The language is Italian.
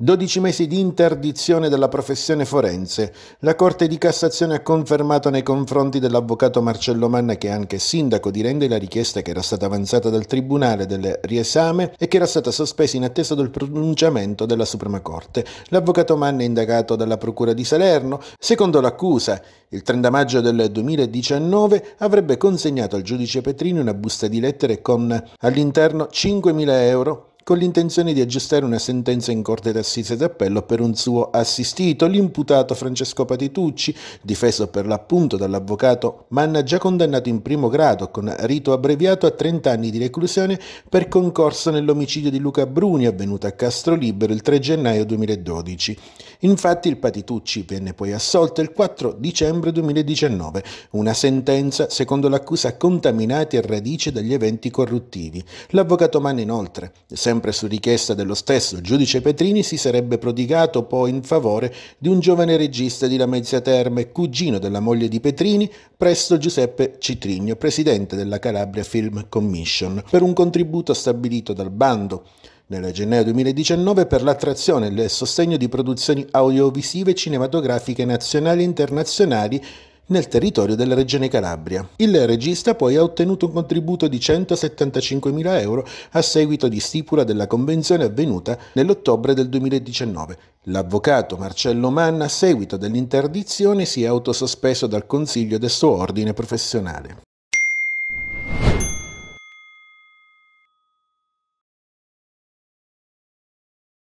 12 mesi di interdizione della professione forense. La Corte di Cassazione ha confermato nei confronti dell'avvocato Marcello Manna, che è anche sindaco di Rende, la richiesta che era stata avanzata dal Tribunale del riesame e che era stata sospesa in attesa del pronunciamento della Suprema Corte. L'avvocato Manna è indagato dalla Procura di Salerno. Secondo l'accusa, il 30 maggio del 2019 avrebbe consegnato al giudice Petrini una busta di lettere con all'interno 5.000 euro con l'intenzione di aggiustare una sentenza in Corte d'Assise d'Appello per un suo assistito, l'imputato Francesco Patitucci, difeso per l'appunto dall'avvocato Manna già condannato in primo grado con rito abbreviato a 30 anni di reclusione per concorso nell'omicidio di Luca Bruni avvenuto a Castro Libero il 3 gennaio 2012. Infatti il Patitucci venne poi assolto il 4 dicembre 2019, una sentenza secondo l'accusa contaminata e radice dagli eventi corruttivi. L'avvocato Mann inoltre, sempre su richiesta dello stesso giudice Petrini, si sarebbe prodigato poi in favore di un giovane regista di Lamezia Terme, cugino della moglie di Petrini, presso Giuseppe Citrigno, presidente della Calabria Film Commission, per un contributo stabilito dal bando nel gennaio 2019 per l'attrazione e il sostegno di produzioni audiovisive e cinematografiche nazionali e internazionali nel territorio della Regione Calabria. Il regista poi ha ottenuto un contributo di 175.000 euro a seguito di stipula della convenzione avvenuta nell'ottobre del 2019. L'avvocato Marcello Manna, a seguito dell'interdizione, si è autosospeso dal Consiglio del suo ordine professionale.